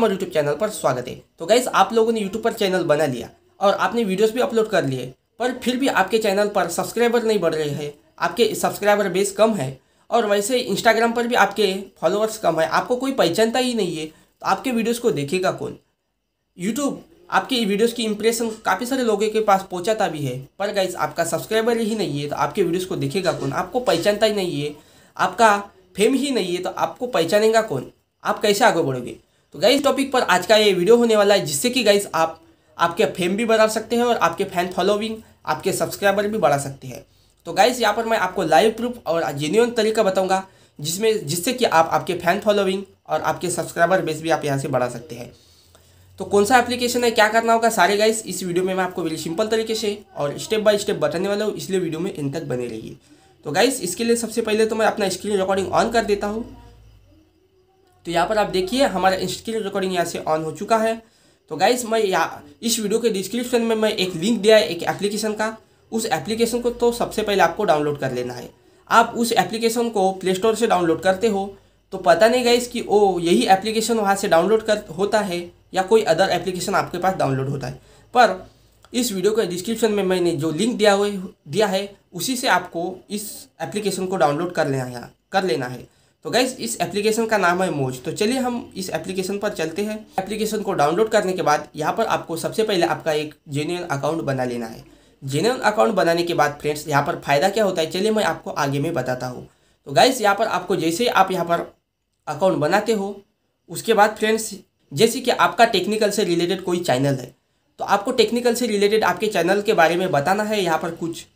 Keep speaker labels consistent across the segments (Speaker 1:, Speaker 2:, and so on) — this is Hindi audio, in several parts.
Speaker 1: हमारे यूट्यूब चैनल पर स्वागत है तो गाइज आप लोगों ने यूट्यूब पर चैनल बना लिया और आपने वीडियोस भी अपलोड कर लिए पर फिर भी आपके चैनल पर सब्सक्राइबर नहीं बढ़ रहे हैं आपके सब्सक्राइबर बेस कम है और वैसे इंस्टाग्राम पर भी आपके फॉलोअर्स कम है आपको कोई पहचानता ही नहीं है तो आपके वीडियोज़ को देखेगा कौन यूट्यूब आपके वीडियोज़ की इंप्रेशन काफ़ी सारे लोगों के पास पहुँचाता भी है पर गाइज आपका सब्सक्राइबर ही नहीं है तो आपके वीडियोज़ को देखेगा कौन आपको पहचानता ही नहीं है आपका फेम ही नहीं है तो आपको पहचानेगा कौन आप कैसे आगे बढ़ोगे तो गाइस टॉपिक पर आज का ये वीडियो होने वाला है जिससे कि गाइस आप आपके फेम भी बढ़ा सकते हैं और आपके फैन फॉलोविंग आपके सब्सक्राइबर भी बढ़ा सकते हैं तो गाइस यहाँ पर मैं आपको लाइव प्रूफ और जेन्यून तरीका बताऊँगा जिसमें जिससे कि आप आपके फैन फॉलोविंग और आपके सब्सक्राइबर बेस भी आप यहाँ से बढ़ा सकते हैं तो कौन सा एप्लीकेशन है क्या करना होगा सारे गाइस इस वीडियो में मैं आपको वेरी सिंपल तरीके से और स्टेप बाय स्टेप बताने वाला हूँ इसलिए वीडियो में इन तक बने रहिए तो गाइस इसके लिए सबसे पहले तो मैं अपना स्क्रीन रिकॉर्डिंग ऑन कर देता हूँ तो यहाँ पर आप देखिए हमारा स्क्रीन रिकॉर्डिंग यहाँ से ऑन हो चुका है तो गाइज मैं यहाँ इस वीडियो के डिस्क्रिप्शन में मैं एक लिंक दिया है एक एप्लीकेशन का उस एप्लीकेशन को तो सबसे पहले आपको डाउनलोड कर लेना है आप उस एप्लीकेशन को प्ले स्टोर से डाउनलोड करते हो तो पता नहीं गाइज कि ओ यही एप्लीकेशन वहाँ से डाउनलोड कर होता है या कोई अदर एप्लीकेशन आपके पास डाउनलोड होता है पर इस वीडियो के डिस्क्रिप्शन में मैंने जो लिंक दिया हुए दिया है उसी से आपको इस एप्लीकेशन को डाउनलोड कर लेना है कर लेना है तो गैस इस एप्लीकेशन का नाम है मोज तो चलिए हम इस एप्लीकेशन पर चलते हैं एप्लीकेशन को डाउनलोड करने के बाद यहाँ पर आपको सबसे पहले आपका एक जेन्यून अकाउंट बना लेना है जेन्यून अकाउंट बनाने के बाद फ्रेंड्स यहाँ पर फ़ायदा क्या होता है चलिए मैं आपको आगे में बताता हूँ तो गैस यहाँ पर आपको जैसे आप यहाँ पर अकाउंट बनाते हो उसके बाद फ्रेंड्स जैसे कि आपका टेक्निकल से रिलेटेड कोई चैनल है तो आपको टेक्निकल से रिलेटेड आपके चैनल के बारे में बताना है यहाँ पर कुछ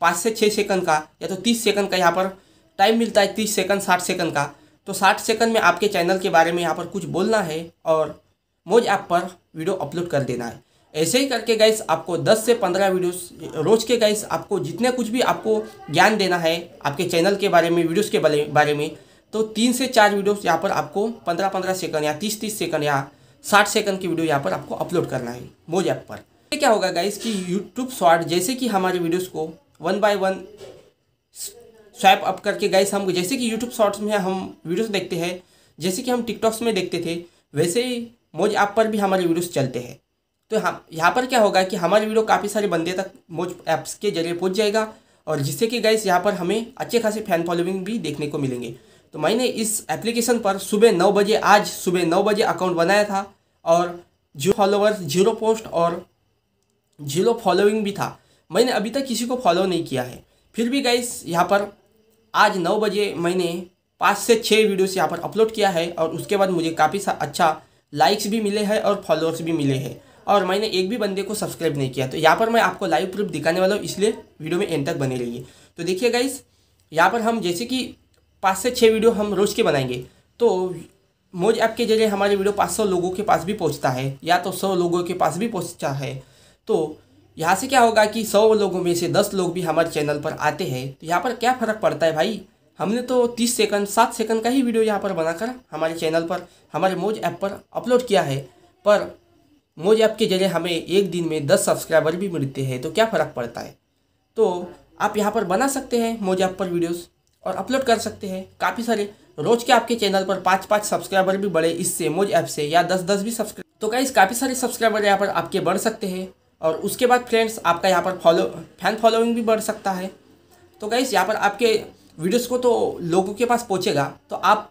Speaker 1: पाँच से छः सेकंड का या तो तीस सेकंड का यहाँ पर टाइम मिलता है तीस सेकंड साठ सेकंड का तो साठ सेकंड में आपके चैनल के बारे में यहाँ पर कुछ बोलना है और मोज ऐप पर वीडियो अपलोड कर देना है ऐसे ही करके गाइस आपको 10 से 15 वीडियोस रोज के गाइस आपको जितने कुछ भी आपको ज्ञान देना है आपके चैनल के बारे में वीडियोस के बारे में तो तीन से चार वीडियोस यहाँ पर आपको 15-15 सेकंड या 30-30 सेकंड या 60 सेकंड की वीडियो यहाँ पर आपको अपलोड करना है मोज ऐप पर क्या होगा गाइस कि यूट्यूब शॉर्ट जैसे कि हमारे वीडियोज़ को one by one swipe up करके गाइस हम जैसे कि यूट्यूब शॉर्ट्स में हम वीडियोस देखते हैं जैसे कि हम टिकटॉक्स में देखते थे वैसे ही मोज ऐप पर भी हमारे वीडियोस चलते हैं तो हम यहाँ पर क्या होगा कि हमारी वीडियो काफ़ी सारे बंदे तक मोज ऐप्स के जरिए पहुँच जाएगा और जिससे कि गाइस यहाँ पर हमें अच्छे खासे फैन फॉलोइंग भी देखने को मिलेंगे तो मैंने इस एप्लीकेशन पर सुबह नौ बजे आज सुबह नौ बजे अकाउंट बनाया था और जो फॉलोअर्स जीरो पोस्ट और जीरो फॉलोइंग भी था मैंने अभी तक किसी को फॉलो नहीं किया है फिर भी गाइस यहाँ पर आज नौ बजे मैंने पाँच से छः वीडियोस यहाँ पर अपलोड किया है और उसके बाद मुझे काफ़ी सा अच्छा लाइक्स भी मिले हैं और फॉलोअर्स भी मिले हैं और मैंने एक भी बंदे को सब्सक्राइब नहीं किया तो यहाँ पर मैं आपको लाइव प्रूफ दिखाने वाला हूँ इसलिए वीडियो में एंड तक बने रहिए तो देखिए गाइस यहाँ पर हम जैसे कि पाँच से छः वीडियो हम रोज़ के बनाएंगे तो मोज ऐप के जरिए हमारे वीडियो पाँच सौ लोगों के पास भी पहुँचता है या तो सौ लोगों के पास भी पहुँचता है तो यहाँ से क्या होगा कि सौ लोगों में से दस लोग भी हमारे चैनल पर आते हैं तो यहाँ पर क्या फ़र्क पड़ता है भाई हमने तो तीस सेकंड सात सेकंड का ही वीडियो यहाँ पर बनाकर हमारे चैनल पर हमारे मोज ऐप पर अपलोड किया है पर मोज ऐप के जरिए हमें एक दिन में दस सब्सक्राइबर भी मिलते हैं तो क्या फ़र्क पड़ता है तो आप यहाँ पर बना सकते हैं मोज ऐप पर वीडियोस और अपलोड कर सकते हैं काफ़ी सारे रोज़ के आपके चैनल पर पाँच पाँच सब्सक्राइबर भी बढ़े इससे मोज ऐप से या दस दस भी सब्सक्राइब तो क्या काफ़ी सारे सब्सक्राइबर यहाँ पर आपके बढ़ सकते हैं और उसके बाद फ्रेंड्स आपका यहाँ पर फॉलो फैन फॉलोइंग भी बढ़ सकता है तो गाइस यहाँ पर आपके वीडियोस को तो लोगों के पास पहुँचेगा तो आप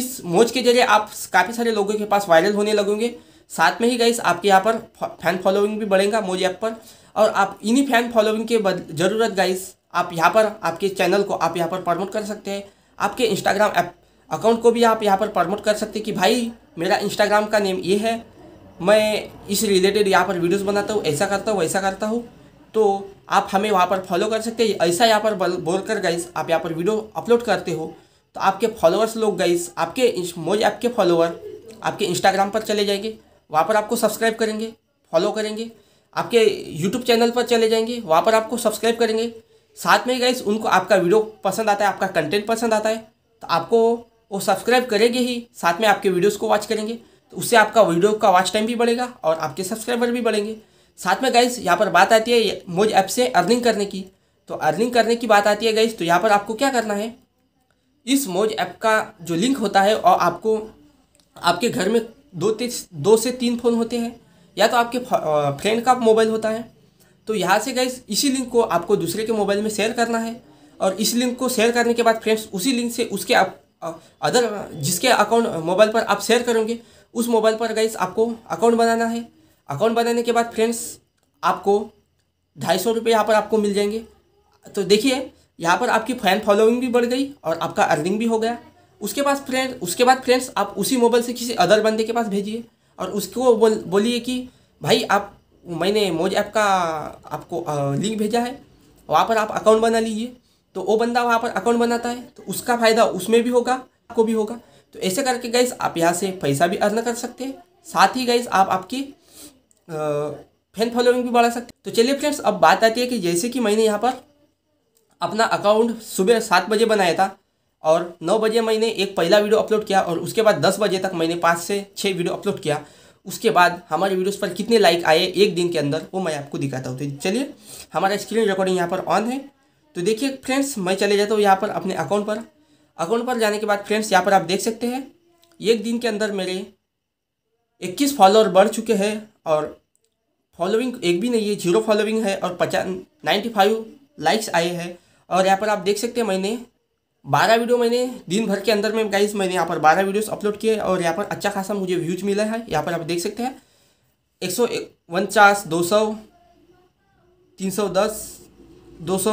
Speaker 1: इस मोज के जरिए आप काफ़ी सारे लोगों के पास वायरल होने लगेंगे साथ में ही गाइस आपके यहाँ पर फैन फॉलोइंग भी बढ़ेगा मोज ऐप पर और आप इन्हीं फैन फॉलोइंग के ज़रूरत गाइस आप यहाँ पर आपके चैनल को आप यहाँ पर प्रमोट कर सकते हैं आपके इंस्टाग्राम ऐप अकाउंट को भी आप यहाँ पर प्रमोट कर सकते हैं कि भाई मेरा इंस्टाग्राम का नेम ये है मैं इस रिलेटेड यहाँ पर वीडियोस बनाता हूँ ऐसा करता हूँ वैसा करता हूँ तो आप हमें वहाँ पर फॉलो कर सकते हैं ऐसा यहाँ पर बोल कर गाइस आप यहाँ पर वीडियो अपलोड करते हो तो आपके फॉलोअर्स लोग गाइस आपके मोज ऐप के फॉलोअर आपके इंस्टाग्राम पर चले जाएंगे वहाँ पर आपको सब्सक्राइब करेंगे फॉलो करेंगे आपके यूट्यूब चैनल पर चले जाएंगे वहाँ पर आपको सब्सक्राइब करेंगे साथ में गाइस उनको आपका वीडियो पसंद आता है आपका कंटेंट पसंद आता है तो आपको वो सब्सक्राइब करेंगे ही साथ में आपके वीडियोज़ को वॉच करेंगे तो उससे आपका वीडियो का वॉच टाइम भी बढ़ेगा और आपके सब्सक्राइबर भी बढ़ेंगे साथ में गाइज यहाँ पर बात आती है मोज ऐप से अर्निंग करने की तो अर्निंग करने की बात आती है गाइज तो यहाँ पर आपको क्या करना है इस मोज ऐप का जो लिंक होता है और आपको आपके घर में दो तीन दो से तीन फ़ोन होते हैं या तो आपके फ्रेंड का मोबाइल होता है तो यहाँ से गई इसी लिंक को आपको दूसरे के मोबाइल में शेयर करना है और इस लिंक को शेयर करने के बाद फ्रेंड्स उसी लिंक से उसके अदर जिसके अकाउंट मोबाइल पर आप शेयर करेंगे उस मोबाइल पर गई आपको अकाउंट बनाना है अकाउंट बनाने के बाद फ्रेंड्स आपको ढाई सौ रुपये यहाँ पर आपको मिल जाएंगे तो देखिए यहाँ पर आपकी फैन फॉलोइंग भी बढ़ गई और आपका अर्निंग भी हो गया उसके बाद फ्रेंड उसके बाद फ्रेंड्स आप उसी मोबाइल से किसी अदर बंदे के पास भेजिए और उसको बोल बोलिए कि भाई आप मैंने मोज ऐप का आपको लिंक भेजा है वहाँ पर आप अकाउंट बना लीजिए तो वो बंदा वहाँ पर अकाउंट बनाता है तो उसका फ़ायदा उसमें भी होगा आपको भी होगा तो ऐसे करके गाइस आप यहाँ से पैसा भी अर्न कर सकते हैं साथ ही गाइस आप आपकी फैन फॉलोइंग भी बढ़ा सकते हैं तो चलिए फ्रेंड्स अब बात आती है कि जैसे कि मैंने यहाँ पर अपना अकाउंट सुबह सात बजे बनाया था और नौ बजे मैंने एक पहला वीडियो अपलोड किया और उसके बाद दस बजे तक मैंने पाँच से छः वीडियो अपलोड किया उसके बाद हमारे वीडियोस पर कितने लाइक आए एक दिन के अंदर वो मैं आपको दिखाता हूँ तो चलिए हमारा स्क्रीन रिकॉर्डिंग यहाँ पर ऑन है तो देखिए फ्रेंड्स मैं चले जाता हूँ यहाँ पर अपने अकाउंट पर अकाउंट पर जाने के बाद फ्रेंड्स यहाँ पर आप देख सकते हैं एक दिन के अंदर मेरे इक्कीस फॉलोअर बढ़ चुके हैं और फॉलोइंग एक भी नहीं है जीरो फॉलोइंग है और पचास नाइन्टी फाइव लाइक्स आए हैं और यहाँ पर आप देख सकते हैं मैंने बारह वीडियो मैंने दिन भर के अंदर में गाइज मैंने यहाँ पर बारह वीडियोस अपलोड किए और यहाँ पर अच्छा खासा मुझे व्यूज मिला है यहाँ पर आप देख सकते हैं एक सौ उनचास दो सौ तीन सौ दस दो सौ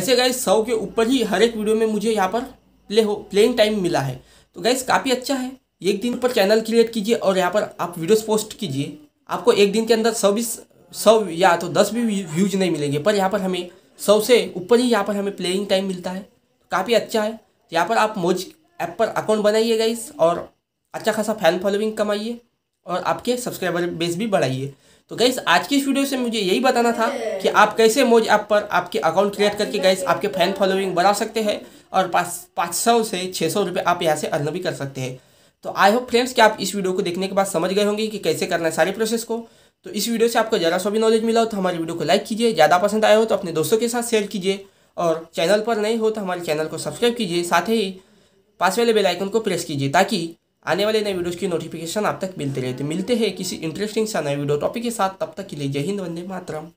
Speaker 1: ऐसे गाइज सौ के ऊपर ही हर एक वीडियो में मुझे यहाँ पर प्ले हो प्लेइंग टाइम मिला है तो गैस काफ़ी अच्छा है एक दिन पर चैनल क्रिएट कीजिए और यहाँ पर आप वीडियोस पोस्ट कीजिए आपको एक दिन के अंदर सौ भी सौ या तो दस भी व्यूज नहीं मिलेंगे पर यहाँ पर हमें सौ से ऊपर ही यहाँ पर हमें प्लेइंग टाइम मिलता है काफ़ी अच्छा है यहाँ पर आप मोज ऐप पर अकाउंट बनाइए गाइस और अच्छा खासा फैन फॉलोइंग कमाइए और आपके सब्सक्राइबर बेस भी बढ़ाइए तो गैस आज की इस वीडियो से मुझे यही बताना था कि आप कैसे मोज ऐप पर आपके अकाउंट क्रिएट करके गैस आपके फैन फॉलोइंग बढ़ा सकते हैं और पाँच पाँच सौ से छः सौ रुपये आप यहाँ से अर्न भी कर सकते हैं तो आई होप फ्रेंड्स कि आप इस वीडियो को देखने के बाद समझ गए होंगे कि कैसे करना है सारे प्रोसेस को तो इस वीडियो से आपको ज़रा सा भी नॉलेज मिला हो तो हमारी वीडियो को लाइक कीजिए ज़्यादा पसंद आया हो तो अपने दोस्तों के साथ शेयर कीजिए और चैनल पर नहीं हो तो हमारे चैनल को सब्सक्राइब कीजिए साथ ही पास वाले बेलाइकन को प्रेस कीजिए ताकि आने वाले नए वीडियोज़ की नोटिफिकेशन आप तक मिलते रहते तो मिलते हैं किसी इंटरेस्टिंग सा नए वीडियो टॉपिक के साथ तब तक के लिए जय हिंद वंदे मातरम